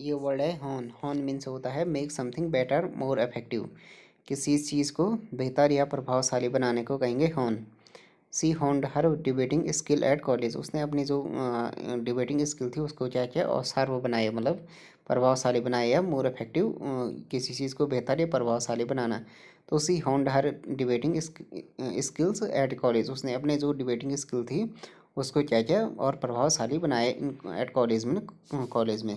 ये वर्ड है horn horn means होता है make something better more effective किसी चीज़ को बेहतर या प्रभावशाली बनाने को कहेंगे hone she honed her debating skill at college उसने अपनी जो डिबेटिंग स्किल थी उसको क्या किया और सर्व बनाए मतलब प्रभावशाली बनाए या मोर इफेक्टिव किसी चीज़ को बेहतर या प्रभावशाली बनाना तो she honed her debating skills at college उसने अपने जो डिबेटिंग स्किल थी उसको क्या किया और प्रभावशाली बनाए एट कॉलेज में कॉलेज में